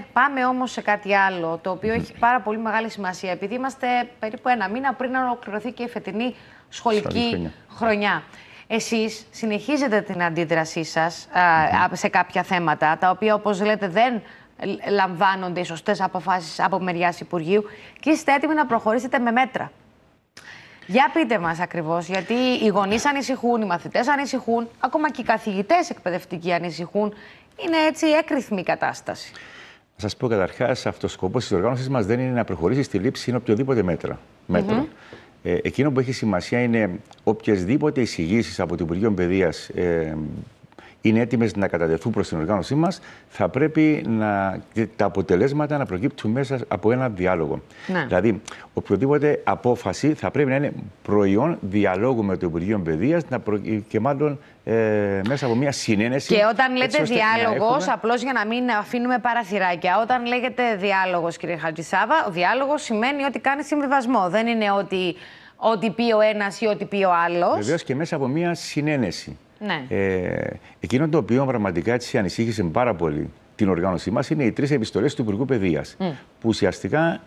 Ε, πάμε όμως σε κάτι άλλο, το οποίο έχει πάρα πολύ μεγάλη σημασία, επειδή είμαστε περίπου ένα μήνα πριν να ολοκληρωθεί και η φετινή σχολική χρονιά. Εσείς συνεχίζετε την αντίδρασή σας α, σε κάποια θέματα, τα οποία όπως λέτε δεν λαμβάνονται οι σωστές αποφάσεις από μεριάς Υπουργείου και είστε έτοιμοι να προχωρήσετε με μέτρα. Για πείτε μας ακριβώς, γιατί οι γονείς ανησυχούν, οι μαθητές ανησυχούν, ακόμα και οι καθηγητές εκπαιδευτικοί ανησυχούν. Είναι έτσι έκριθμη η κατάσταση. Να σας πω καταρχάς, αυτό ο σκοπό της οργάνωσης μας δεν είναι να προχωρήσεις στη λήψη είναι οποιοδήποτε μέτρα. μέτρα. Ε, εκείνο που έχει σημασία είναι οποιασδήποτε εισηγήσεις από το Υπουργείο Παιδείας ε, είναι έτοιμες να κατατεθούν προς την οργάνωσή μας, θα πρέπει να, τα αποτελέσματα να προκύπτουν μέσα από ένα διάλογο. Ναι. Δηλαδή, οποιοδήποτε απόφαση θα πρέπει να είναι προϊόν διαλόγου με το Υπουργείο Παιδείας και μάλλον ε, μέσα από μια συνένεση. Και όταν λέτε διάλογος, έχουμε... απλώς για να μην αφήνουμε παραθυράκια, όταν λέγεται διάλογος, κύριε Χατζησάβα, ο διάλογος σημαίνει ότι κάνει συμβιβασμό. Δεν είναι ότι. Ό,τι πει ο ένας ή ό,τι πει ο άλλος. Βεβαίως και μέσα από μια συνένεση. Ναι. Ε, εκείνο το οποίο πραγματικά έτσι ανησύχησε πάρα πολύ την οργάνωσή μας είναι οι τρεις επιστολές του Υπουργού Παιδείας, που ουσιαστικά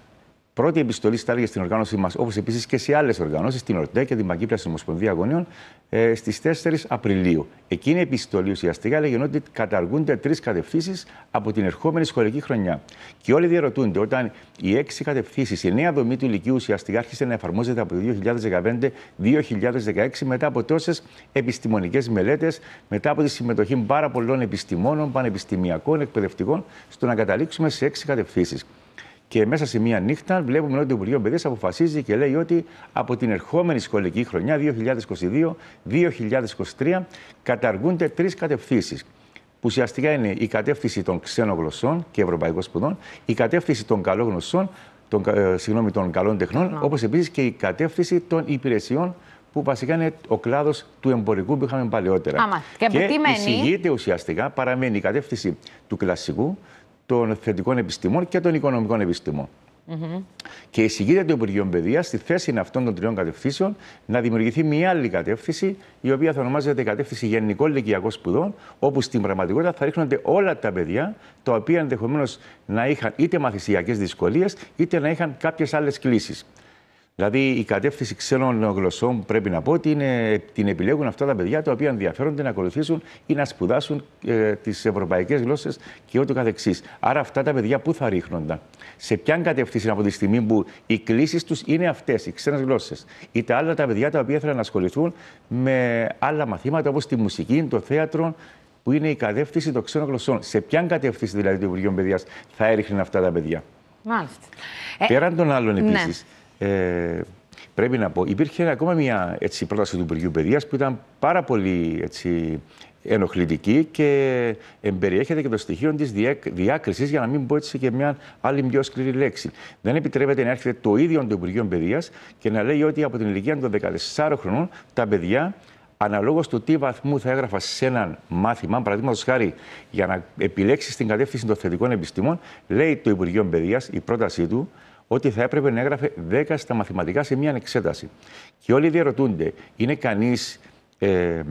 πρώτη επιστολή στάλεγε στην οργάνωσή μας, όπως επίσης και σε άλλες οργανώσεις, την ΟΡΤΕ και την Παγκύπρια Συνομοσπονδία Αγωνιών, ε, στις 4 Απριλίου. Εκείνη η επιστολή ουσιαστικά έλεγε ότι καταργούνται τρεις κατευθύνσεις από την ερχόμενη σχολική χρονιά. Και όλοι διαρωτούνται όταν οι έξι κατευθύνσεις, η νέα δομή του ηλικίου ουσιαστικά άρχισε να εφαρμόζεται από το 2015-2016 μετά από τόσες επιστημονικές μελέτες, μετά από τη συμμετοχή πάρα πολλών επιστημόνων, πανεπιστημιακών, εκπαιδευτικών, στο να καταλήξουμε σε έξι κατευθύνσεις. Και μέσα σε μία νύχτα βλέπουμε ότι το Υπουργείο Παιδείας αποφασίζει και λέει ότι από την ερχόμενη σχολική χρονιά 2022-2023 καταργούνται τρεις κατευθύνσεις. Που ουσιαστικά είναι η κατεύθυνση των ξένων γλωσσών και ευρωπαϊκών σπουδών, η κατεύθυνση των καλών των, ε, συγγνώμη, των καλών τεχνών, όπως επίσης και η κατεύθυνση των υπηρεσιών που βασικά είναι ο κλάδος του εμπορικού που είχαμε παλαιότερα. Άμα. Και, και εισηγείται ουσιαστικά, παραμένει η κατεύθυνση του κλασικού, των θετικών επιστημών και των οικονομικών επιστημών. Και η συγκύρια του Υπουργείου Παιδείας στη θέση αυτών των τριών κατευθύνσεων να δημιουργηθεί μια άλλη κατεύθυνση, η οποία θα ονομάζεται κατεύθυνση γενικών ηλικιακών σπουδών, όπου στην πραγματικότητα θα ρίχνονται όλα τα παιδιά τα οποία ενδεχομένως να είχαν είτε μαθησιακές δυσκολίες, είτε να είχαν κάποιες άλλες κλήσεις. Δηλαδή, η κατεύθυνση ξένων γλωσσών πρέπει να πω ότι είναι, την επιλέγουν αυτά τα παιδιά τα οποία ενδιαφέρονται να ακολουθήσουν ή να σπουδάσουν ε, τις ευρωπαϊκές γλώσσες και ούτω καθεξής. Άρα, αυτά τα παιδιά πού θα ρίχνονταν, σε ποιαν κατεύθυνση από τη στιγμή που οι κλήσεις τους είναι αυτές, οι ξένες γλώσσες, ή τα άλλα τα παιδιά τα οποία θέλουν να ασχοληθούν με άλλα μαθήματα όπως τη μουσική, το θέατρο, που είναι η κατεύθυνση των ξένων γλωσσών. Σε ποιαν κατεύθυνση δηλαδή του Υπουργείου Παιδείας θα έριχνε αυτά τα παιδιά. Μάλιστα. Ε, Πέραν των άλλων ναι. επίσης. Ε, πρέπει να πω, υπήρχε ακόμα μια έτσι, πρόταση του Υπουργείου Παιδείας που ήταν πάρα πολύ έτσι, ενοχλητική και εμπεριέχεται και το στοιχείο της διάκρισης, για να μην πω έτσι και μια άλλη πιο σκληρή λέξη. Δεν επιτρέπεται να έρχεται το ίδιο το Υπουργείο Παιδείας και να λέει ότι από την ηλικία των 14 χρονών τα παιδιά Αναλόγως του τι βαθμού θα έγραφα σε ένα μάθημα, παραδείγματος χάρη, για να επιλέξεις την κατεύθυνση των θετικών επιστήμων, λέει το Υπουργείο Παιδείας η πρότασή του ότι θα έπρεπε να έγραφε 10 στα μαθηματικά σε μια εξέταση. Και όλοι διαρωτούνται, είναι κανείς ε,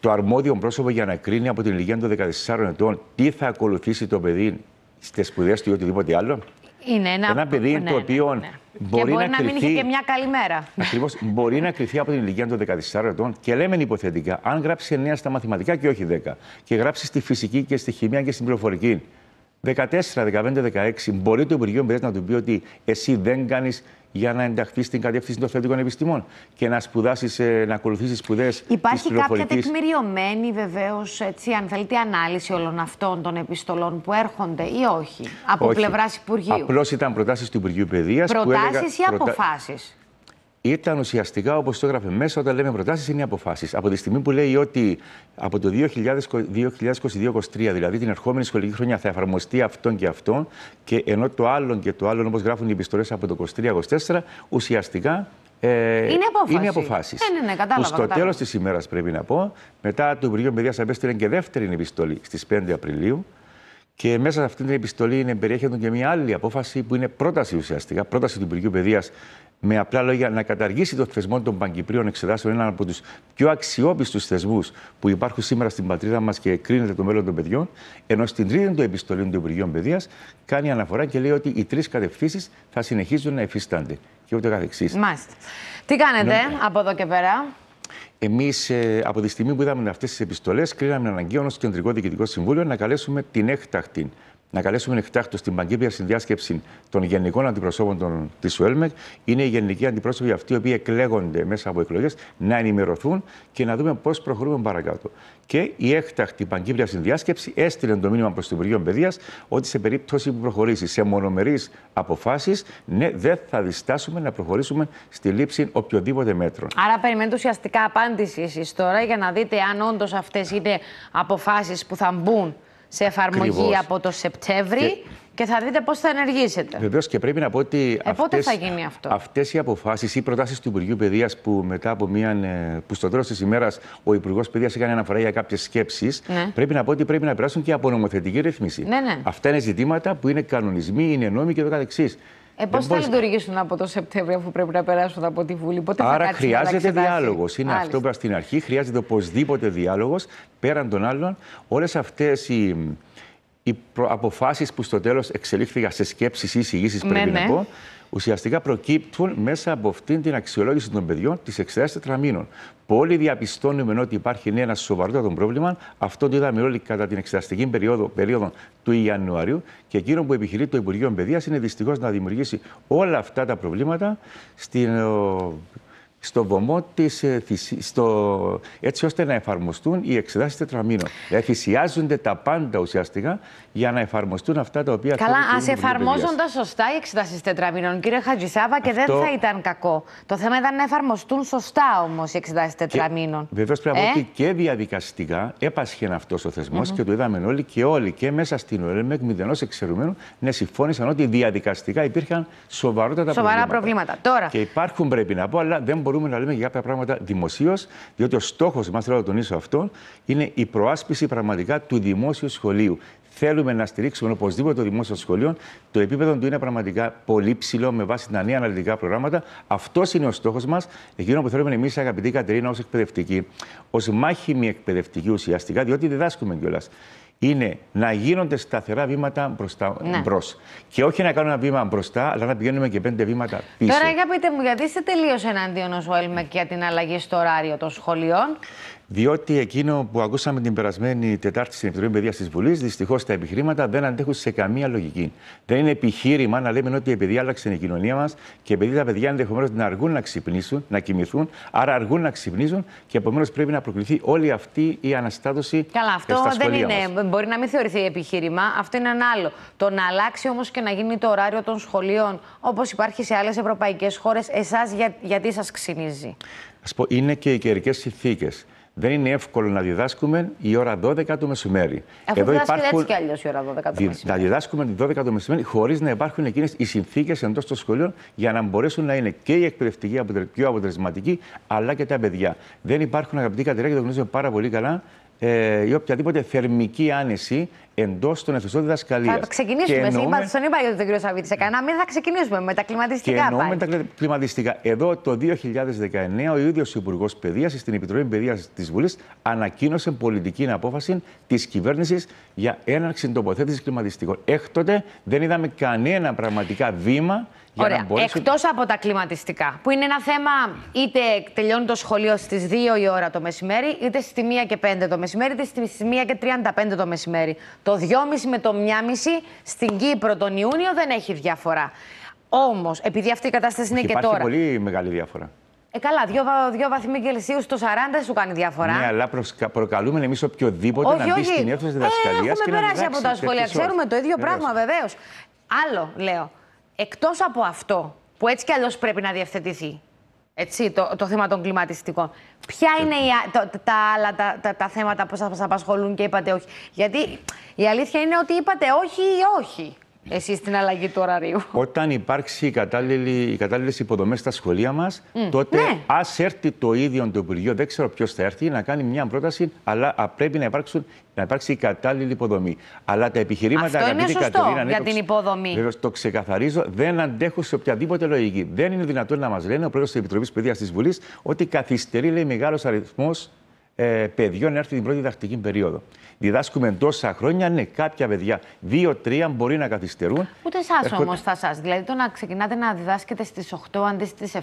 το αρμόδιο πρόσωπο για να κρίνει από την ηλικία των 14 ετών τι θα ακολουθήσει το παιδί στις σπουδές του ή οτιδήποτε άλλο. Είναι ένα, ένα παιδί ναι, το ναι, οποίο ναι, μπορεί, μπορεί να, να κρυθεί... μην είχε και μια καλή μέρα. Ακριβώς. μπορεί να κρυθεί από την ηλικία των 14 ετών και λέμε υποθετικά, αν γράψει 9 στα μαθηματικά και όχι 10, και γράψει στη φυσική και στη χημία και στην πληροφορική, 14, 15, 16, μπορεί το Υπουργείο Παιδεία να του πει ότι εσύ δεν κάνεις για να ενταχθείς στην κατεύθυνση των θεωρητικών επιστημών και να σπουδάσεις, ε, να ακολουθήσει σπουδέ. Υπάρχει κάποια τεκμηριωμένη, βεβαίως, αν θέλετε, ανάλυση όλων αυτών των επιστολών που έρχονται ή όχι από πλευράς Υπουργείου. Απλώς ήταν προτάσεις του Υπουργείου Παιδείας. Προτάσεις ή αποφάσεις ήταν ουσιαστικά, όπως το έγραφε μέσα, όταν λέμε προτάσεις, είναι αποφάσεις. Από τη στιγμή που λέει ότι από το 2022-2023, δηλαδή την ερχόμενη σχολική χρονιά, θα εφαρμοστεί αυτόν και αυτόν, και ενώ το άλλον και το άλλον, όπως γράφουν οι επιστολές από το 23-24, ουσιαστικά ε, είναι αποφάσει. Είναι αποφάσεις, ε, ναι, ναι, κατάλαβα, στο τέλος της ημέρας, πρέπει να πω, μετά το Υπουργείο Παιδείας απέστειλε και δεύτερη επιστολή στις 5 Απριλίου, και μέσα σε αυτή την επιστολή είναι, περιέχεται και μια άλλη απόφαση που είναι πρόταση ουσιαστικά, πρόταση του Υπουργείου Παιδείας με απλά λόγια να καταργήσει το θεσμό των Παγκυπρίων Εξετάσεων, έναν από τους πιο αξιόπιστους θεσμούς που υπάρχουν σήμερα στην πατρίδα μας και κρίνεται το μέλλον των παιδιών. Ενώ στην τρίτη του επιστολή του Υπουργείου Παιδείας κάνει αναφορά και λέει ότι οι τρεις κατευθύνσεις θα συνεχίζουν να υφίστανται. Και ούτω καθεξής. Μάλιστα. Τι κάνετε ναι. από εδώ και πέρα. Εμείς ε, από τη στιγμή που είδαμε αυτές τις επιστολές, κρίναμε αναγκαίο ως Κεντρικό Διοικητικό Συμβούλιο να καλέσουμε την έκτακτη να καλέσουμε εκτάκτο στην Παγκύπρια Συνδιάσκεψη των Γενικών Αντιπροσώπων της ΟΕΛΜΕΚ. Είναι οι γενικοί αντιπρόσωποι αυτοί οι οποίοι εκλέγονται μέσα από εκλογές να ενημερωθούν και να δούμε πώς προχωρούμε παρακάτω. Και η έκτακτη Παγκύπρια Συνδιάσκεψη έστειλε το μήνυμα προς το Υπουργείο Παιδείας ότι σε περίπτωση που προχωρήσει σε μονομερείς αποφάσεις, ναι, δεν θα διστάσουμε να προχωρήσουμε στη λήψη οποιοδήποτε μέτρο. Άρα, περιμένετε ουσιαστικά απάντηση εσείς τώρα για να δείτε αν όντως αυτές είναι αποφάσεις που θα μπουν σε εφαρμογή από το Σεπτέμβρη και... θα δείτε πώς θα ενεργήσετε. Βεβαίως και πρέπει να πω ότι. Ε, αυτές, θα γίνει αυτό. Αυτές οι αποφάσεις ή προτάσεις του Υπουργείου Παιδείας που μετά από μία. Ε, που στο τέλος της ημέρας ο Υπουργός Παιδείας έκανε αναφορά για κάποιες σκέψεις. Ναι. Πρέπει να πω ότι πρέπει να περάσουν και από νομοθετική ρύθμιση. Ναι, ναι. Αυτά είναι ζητήματα που είναι κανονισμοί, είναι νόμοι και το καθεξής. Ε, Πώς θα λειτουργήσουν από το Σεπτέμβριο, αφού πρέπει να περάσουν από τη Βουλή, πότε Άρα χρειάζεται διάλογος. Είναι αυτό που στην αρχή. Χρειάζεται οπωσδήποτε διάλογος πέραν των άλλων. Όλες αυτές οι, οι αποφάσεις που στο τέλος εξελίχθηκαν σε σκέψεις ή εισηγήσεις, ναι, πρέπει να ναι. πω, ουσιαστικά προκύπτουν μέσα από αυτήν την αξιολόγηση των παιδιών της εξετάσει τετραμήνων. Πολλοί διαπιστώνουμε ότι υπάρχει ναι, ένα σοβαρότατο πρόβλημα. Αυτό το είδαμε όλοι κατά την εξεταστική περίοδο, περίοδο του Ιανουαρίου. Και εκείνο που επιχειρεί το Υπουργείο Παιδείας είναι δυστυχώς να δημιουργήσει όλα αυτά τα προβλήματα στην στο βωμό της ε, στο, έτσι ώστε να εφαρμοστούν οι εξετάσεις τετραμήνων. Δηλαδή θυσιάζονται τα πάντα ουσιαστικά για να εφαρμοστούν αυτά τα οποία Καλά, Α εφαρμόζονται σωστά οι εξετάσεις τετραμήνων, κύριε Χατζησάβα, και δεν θα ήταν κακό. Το θέμα ήταν να εφαρμοστούν σωστά όμως οι εξετάσεις τετραμήνων. Βεβαίω πρέπει να πω ε? ότι και διαδικαστικά έπασχε αυτός ο θεσμο mm -hmm. και το είδαμε όλοι και όλοι και μέσα στην ΟΕΛΜΕΚ μηδενό εξαιρουμένου να συμφώνησαν ότι διαδικαστικά υπήρχαν σοβαρότατα Σοβαρά προβλήματα. προβλήματα. Τώρα. Και υπάρχουν πρέπει να πω, αλλά δεν μπορούμε να λέμε για κάποια πράγματα δημοσίως, διότι ο στόχος μας, θέλω να τονίσω αυτό, είναι η προάσπιση πραγματικά του δημόσιου σχολείου. Θέλουμε να στηρίξουμε οπωσδήποτε το δημόσιο σχολείο. Το επίπεδο του είναι πραγματικά πολύ ψηλό με βάση τα νέα αναλυτικά προγράμματα. Αυτός είναι ο στόχος μας. Εκείνο που θέλουμε εμείς, αγαπητή Κατερίνα, ως εκπαιδευτική, ω μάχημη εκπαιδευτική ουσιαστικά, διότι διδάσκουμε κιόλας είναι να γίνονται σταθερά βήματα μπροστά, ναι. μπρος. Και όχι να κάνουμε ένα βήμα μπροστά, αλλά να πηγαίνουμε και πέντε βήματα πίσω. Τώρα, αγαπητέ πείτε μου, γιατί είστε τελείως εναντίον ως ΟΕΛΜΕΚ για την αλλαγή στο ωράριο των σχολείων. Διότι εκείνο που ακούσαμε την περασμένη Τετάρτη στην Επιτροπή Παιδείας της Βουλής, δυστυχώς τα επιχειρήματα δεν αντέχουν σε καμία λογική. Δεν είναι επιχείρημα να λέμε ότι επειδή άλλαξε η κοινωνία μας και επειδή τα παιδιά ενδεχομένως να αργούν να ξυπνήσουν, να κοιμηθούν, άρα αργούν να ξυπνήσουν και επομένως πρέπει να προκληθεί όλη αυτή η αναστάτωση. Καλά, αυτό δεν είναι. Μας. Μπορεί να μην θεωρηθεί επιχείρημα. Αυτό είναι ένα άλλο. Το να αλλάξει όμως και να γίνει το ωράριο των σχολείων όπως υπάρχει σε άλλες ευρωπαϊκές χώρες, εσάς γιατί σας ξυνίζει. Ας πω, είναι και οι καιρικές συνθήκες. Δεν είναι εύκολο να διδάσκουμε η ώρα 12 το μεσημέρι. Αφού Εδώ υπάρχουν... έτσι κι αλλιώς η ώρα 12 το μεσημέρι. Να διδάσκουμε τη 12 το μεσημέρι χωρίς να υπάρχουν εκείνες οι συνθήκες εντός των σχολείων για να μπορέσουν να είναι και οι εκπαιδευτικοί πιο αποτελεσματικοί αλλά και τα παιδιά. Δεν υπάρχουν αγαπητοί κατηρά και το γνωρίζουμε πάρα πολύ καλά ε, ή οποιαδήποτε θερμική άνεση εντός των αιθουσών διδασκαλίας. Θα ξεκινήσουμε. Εννοούμε... Είπα, τον είπα για τον κύριο Σαββίτη. Σε κανένα μήνα θα ξεκινήσουμε με τα κλιματιστικά. Και εννοούμε πάλι. τα κλιματιστικά. Εδώ το 2019 ο ίδιος Υπουργός Παιδείας στην Επιτροπή Παιδείας της Βουλής ανακοίνωσε πολιτική απόφαση της κυβέρνησης για έναρξη τοποθέτησης κλιματιστικών. Έκτοτε δεν είδαμε κανένα πραγματικά βήμα Ωραία. Μπορείς... Εκτός από τα κλιματιστικά, που είναι ένα θέμα είτε τελειώνει το σχολείο στις 2 η ώρα το μεσημέρι, είτε στις 1 και 5 το μεσημέρι, είτε στις 1 και 35 το μεσημέρι. Το 2,5 με το 1,5 στην Κύπρο τον Ιούνιο δεν έχει διαφορά. Όμως, επειδή αυτή η κατάσταση είναι και, τώρα. Υπάρχει πολύ μεγάλη διαφορά. Ε, καλά, δύο, δύο βαθμοί Κελσίου στο 40 σου κάνει διαφορά. Ναι, αλλά προκαλούμε εμείς οποιοδήποτε όχι, να μπει στην αίθουσα της διδασκαλία. Ε, έχουμε περάσει από τα σχολεία, ξέρουμε το ίδιο πράγμα βεβαίως. Άλλο λέω εκτός από αυτό, που έτσι κι αλλιώς πρέπει να διευθετηθεί, έτσι, το, το θέμα των κλιματιστικών. Ποια ε, είναι τα άλλα τα, τα, θέματα που σας απασχολούν και είπατε όχι. Γιατί η αλήθεια είναι ότι είπατε όχι ή όχι. Εσύ στην αλλαγή του ωραρίου. Όταν υπάρξει οι κατάλληλες υποδομές στα σχολεία μας, τότε ναι. έρθει το ίδιο το Υπουργείο, δεν ξέρω ποιος θα έρθει, να κάνει μια πρόταση, αλλά πρέπει να, υπάρξουν, να υπάρξει η κατάλληλη υποδομή. Αλλά τα επιχειρήματα, Αυτό είναι σωστό ναι, για την υποδομή. Βέβαια, το ξεκαθαρίζω, δεν αντέχω σε οποιαδήποτε λογική. Δεν είναι δυνατόν να μας λένε ο πρόεδρος της Επιτροπής Παιδείας της Βουλής ότι καθυστερεί λέει, μεγάλος αριθμός ε, παιδιών έρθει την πρώτη διδακτική περίοδο. Διδάσκουμε τόσα χρόνια, ναι, κάποια παιδιά, δύο-τρία μπορεί να καθυστερούν. Ούτε εσάς όμως όμως θα σας. Δηλαδή το να ξεκινάτε να διδάσκετε στις 8 αντί στις 7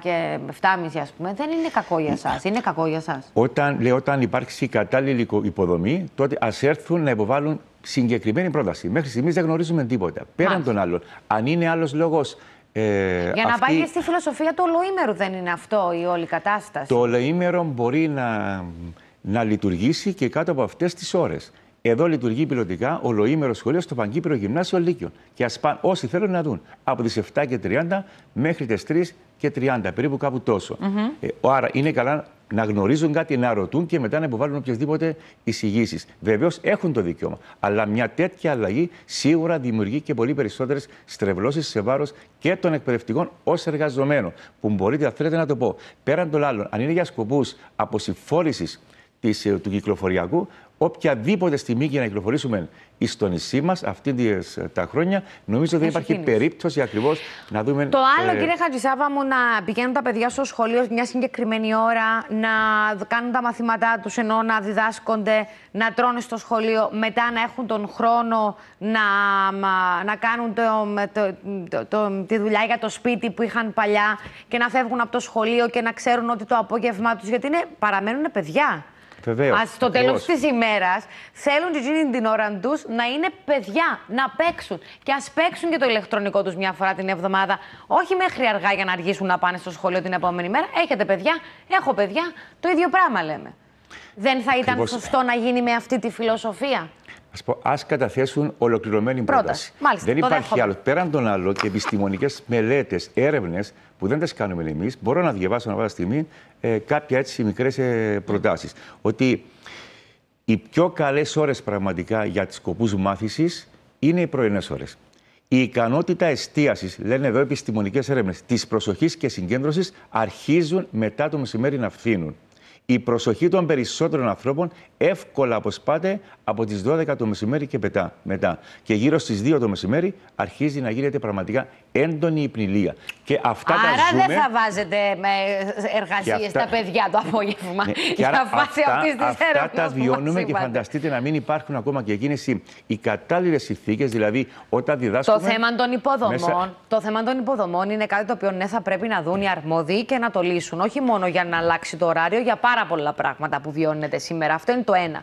και 7,5 ας πούμε, δεν είναι κακό για εσά. Είναι κακό για εσά. Όταν, λέω, όταν υπάρξει κατάλληλη υποδομή, τότε ας έρθουν να υποβάλουν συγκεκριμένη πρόταση. Μέχρι στιγμής δεν γνωρίζουμε τίποτα. Πέραν Μάλιστα. των άλλων. Αν είναι άλλος λόγος ε, Για να πάει και στη φιλοσοφία του ολοήμερου δεν είναι αυτό η όλη κατάσταση. Το ολοήμερο μπορεί να, να λειτουργήσει και κάτω από αυτές τις ώρες. Εδώ λειτουργεί πιλωτικά ολοήμερο σχολείο στο Παγκύπριο Γυμνάσιο Λύκειων. Και ας πάνε όσοι θέλουν να δουν από τις 7 και 30 μέχρι τις 3 και 30, περίπου κάπου τόσο. Mm άρα είναι καλά να γνωρίζουν κάτι, να ρωτούν και μετά να υποβάλουν οποιασδήποτε εισηγήσεις. Βεβαίως έχουν το δικαίωμα. Αλλά μια τέτοια αλλαγή σίγουρα δημιουργεί και πολύ περισσότερες στρεβλώσεις σε βάρος και των εκπαιδευτικών ως εργαζομένων. Που μπορείτε, αν θέλετε να το πω. Πέραν των άλλων, αν είναι για σκοπούς αποσυμφόρησης ε, του κυκλοφοριακού, οποιαδήποτε στιγμή και να κυκλοφορήσουμε το νησί μας αυτή ε, τα χρόνια, νομίζω δεν υπάρχει κίνηση. περίπτωση ακριβώς να δούμε. Το άλλο, ε, κύριε Χατζησάβα, μου να πηγαίνουν τα παιδιά στο σχολείο μια συγκεκριμένη ώρα, να κάνουν τα μαθήματά τους, ενώ να διδάσκονται, να τρώνε στο σχολείο, μετά να έχουν τον χρόνο να, να κάνουν το, το, το, το, τη δουλειά για το σπίτι που είχαν παλιά και να φεύγουν από το σχολείο και να ξέρουν ότι το απόγευμά τους. Γιατί είναι, παραμένουν παιδιά. Ας Στο τέλος της ημέρας θέλουν την ώρα τους να είναι παιδιά, να παίξουν. Και ας παίξουν και το ηλεκτρονικό τους μια φορά την εβδομάδα. Όχι μέχρι αργά για να αργήσουν να πάνε στο σχολείο την επόμενη μέρα. Έχετε παιδιά, έχω παιδιά. Το ίδιο πράγμα λέμε. Δεν θα ήταν σωστό να γίνει με αυτή τη φιλοσοφία ας, πω, καταθέσουν ολοκληρωμένη πρόταση. Μάλιστα, δεν υπάρχει άλλο. Πέραν των άλλων και επιστημονικές μελέτες, έρευνες που δεν τις κάνουμε εμείς, μπορώ να διαβάσω να πάσα στιγμή ε, κάποια έτσι μικρές ε, προτάσεις. Ότι οι πιο καλές ώρες πραγματικά για τις σκοπούς μάθησης είναι οι πρωινές ώρες. Η ικανότητα εστίασης, λένε εδώ επιστημονικές έρευνες, της προσοχής και συγκέντρωσης αρχίζουν μετά το μεσημέρι να φθήνουν η προσοχή των περισσότερων ανθρώπων εύκολα αποσπάται από τις 12 το μεσημέρι και μετά. μετά. Και γύρω στις 2 το μεσημέρι αρχίζει να γίνεται πραγματικά έντονη πνηλία. Και αυτά άρα τα ζούμε... δεν θα βάζετε με εργασίες αυτά... τα παιδιά το απόγευμα ναι. για άρα βάση αυτά, της αυτά τα βιώνουμε και φανταστείτε να μην υπάρχουν ακόμα και εκείνες οι, οι κατάλληλες συνθήκες, δηλαδή όταν διδάσκουμε... Το θέμα, των υποδομών, μέσα... το θέμα των υποδομών είναι κάτι το οποίο ναι θα πρέπει να δουν οι αρμόδιοι και να το λύσουν. Όχι μόνο για να αλλάξει το ωράριο, για πάρα πάρα πολλά πράγματα που βιώνετε σήμερα. Αυτό είναι το ένα.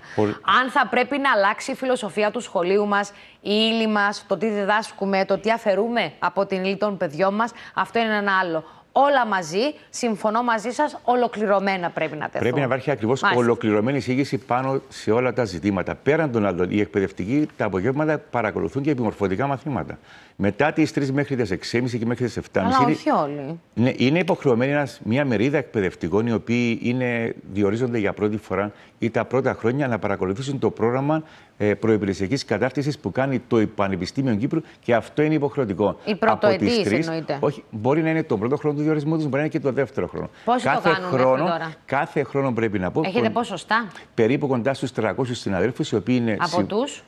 Αν θα πρέπει να αλλάξει η φιλοσοφία του σχολείου μας, η ύλη μας, το τι διδάσκουμε, το τι αφαιρούμε από την ύλη των παιδιών μας, αυτό είναι ένα άλλο όλα μαζί, συμφωνώ μαζί σας, ολοκληρωμένα πρέπει να τεθούν. Πρέπει να υπάρχει ακριβώς ολοκληρωμένη εισήγηση πάνω σε όλα τα ζητήματα. Πέραν των άλλων, οι εκπαιδευτικοί τα απογεύματα παρακολουθούν και επιμορφωτικά μαθήματα. Μετά τις 3 μέχρι τις 6.30 και μέχρι τις 7.30. Αλλά είναι... όχι όλοι. Ναι, είναι υποχρεωμένη μια μερίδα εκπαιδευτικών οι οποίοι είναι, διορίζονται για πρώτη φορά ή τα πρώτα χρόνια να παρακολουθήσουν το πρόγραμμα ε, προπηρεσιακή κατάρτισης που κάνει το Πανεπιστήμιο Κύπρου και αυτό είναι υποχρεωτικό. Η πρωτοετή εννοείται. Όχι, μπορεί να είναι το πρώτο χρόνο του διορισμού μπορεί να είναι και το δεύτερο χρόνο. Πώς κάθε το κάνουν χρόνο, τώρα. Κάθε χρόνο πρέπει να πω. Έχετε ποσοστά. Περίπου κοντά στους 300 συναδέλφους, οι οποίοι είναι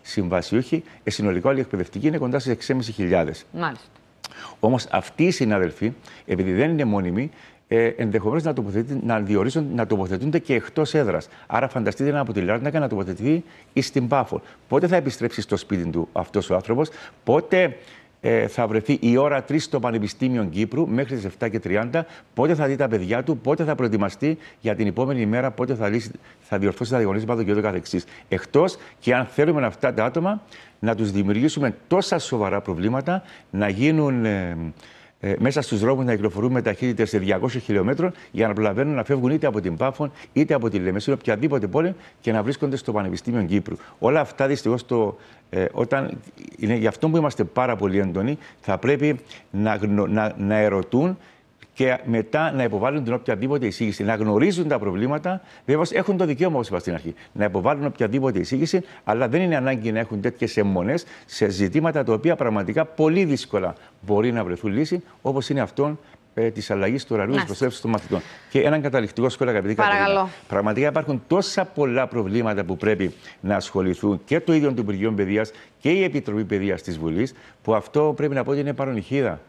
συμβασιούχοι. Ε, συνολικά όλοι οι εκπαιδευτικοί είναι κοντά στι 6.500. Μάλιστα. Όμως αυτοί οι συνάδελφοι, επειδή δεν είναι μόνιμοι, ε, ενδεχομένως να, να να τοποθετούνται και εκτός έδρας. Άρα, φανταστείτε ένα από τη Λάρνακα να τοποθετηθεί ή στην Πάφο. Πότε θα επιστρέψει στο σπίτι του αυτός ο άνθρωπος, πότε ε, θα βρεθεί η ώρα 3 στο Πανεπιστήμιο Κύπρου μέχρι τις 7 και 30, πότε θα δει τα παιδιά του, πότε θα προετοιμαστεί για την επόμενη μέρα, πότε θα, λύσει, θα διορθώσει τα διαγωνίσματα και ούτω καθεξής. Εκτός και αν θέλουμε αυτά τα άτομα να τους δημιουργήσουμε τόσα σοβαρά προβλήματα, να γίνουν. Ε, ε, μέσα στους δρόμους να κυκλοφορούν με ταχύτητες 200 χιλιόμετρων για να προλαβαίνουν να φεύγουν είτε από την Πάφων είτε από τη Λεμεσίνο, οποιαδήποτε πόλη και να βρίσκονται στο Πανεπιστήμιο Κύπρου. Όλα αυτά δυστυχώς ε, όταν είναι γι' αυτό που είμαστε πάρα πολύ έντονοι, θα πρέπει να, να, να ερωτούν και μετά να υποβάλουν την οποιαδήποτε εισήγηση, να γνωρίζουν τα προβλήματα. Βέβαια, έχουν το δικαίωμα, όπως είπα στην αρχή, να υποβάλουν οποιαδήποτε εισήγηση, αλλά δεν είναι ανάγκη να έχουν τέτοιες αιμονές σε ζητήματα τα οποία πραγματικά πολύ δύσκολα μπορεί να βρεθούν λύση, όπως είναι αυτόν ε, της αλλαγής του ωραρίου της προσέλευση των μαθητών. Και έναν καταληκτικό σχόλιο, αγαπητή Καταρίνα. Πραγματικά υπάρχουν τόσα πολλά προβλήματα που πρέπει να ασχοληθούν και το ίδιο του Υπουργείο Παιδείας και η Επιτροπή Παιδείας της Βουλής, που αυτό πρέπει να πω ότι είναι παρονυχίδα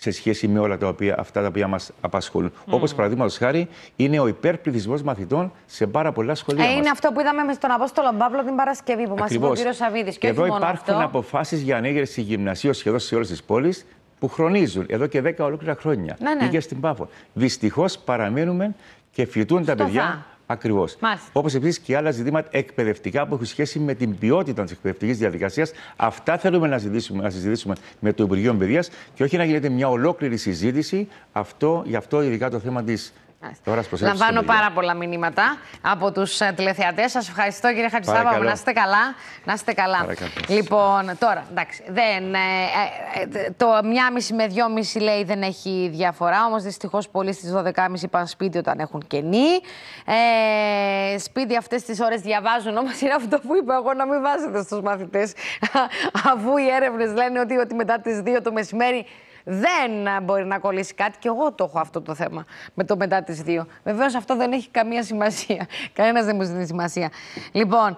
σε σχέση με όλα τα οποία, αυτά τα οποία μας απασχολούν. Mm. Όπως παραδείγματος χάρη είναι ο υπερπληθυσμός μαθητών σε πάρα πολλά σχολεία. Ε, μας. είναι αυτό που είδαμε με τον Απόστολο Παύλο την Παρασκευή που μας είπε ο κύριος Σαββίδης. Εδώ υπάρχουν αποφάσεις για ανέγερση γυμνασίου σχεδόν σε όλες τις πόλεις που χρονίζουν εδώ και 10 ολόκληρα χρόνια. Ναι, ναι. και στην Πάφο. Δυστυχώς παραμένουμε και φοιτούν τα παιδιά Ακριβώ. Όπως επίσης και άλλα ζητήματα εκπαιδευτικά που έχουν σχέση με την ποιότητα της εκπαιδευτικής διαδικασίας. Αυτά θέλουμε να συζητήσουμε, να συζητήσουμε με το Υπουργείο Παιδείας και όχι να γίνεται μια ολόκληρη συζήτηση αυτό, γι' αυτό ειδικά το θέμα της Λαμβάνω πάρα πολλά μηνύματα από τους ε, τηλεθεατές. Σας ευχαριστώ, κύριε Χατζησάβα, Να είστε καλά. Να είστε καλά. Λοιπόν, τώρα, εντάξει. Δεν, ε, ε, ε το 1,5 με 2,5 λέει δεν έχει διαφορά. Όμως δυστυχώς πολλοί στις 12.30 είπαν σπίτι όταν έχουν κενή. Ε, σπίτι αυτές τις ώρες διαβάζουν. Όμως είναι αυτό που είπα εγώ να μην βάζετε στους μαθητές. Αφού οι έρευνες λένε ότι, ότι μετά τις 2 το μεσημέρι δεν μπορεί να κολλήσει κάτι. Και εγώ το έχω αυτό το θέμα με το μετά τις δύο. Βεβαίως αυτό δεν έχει καμία σημασία. Κανένας δεν μου δίνει σημασία. Λοιπόν,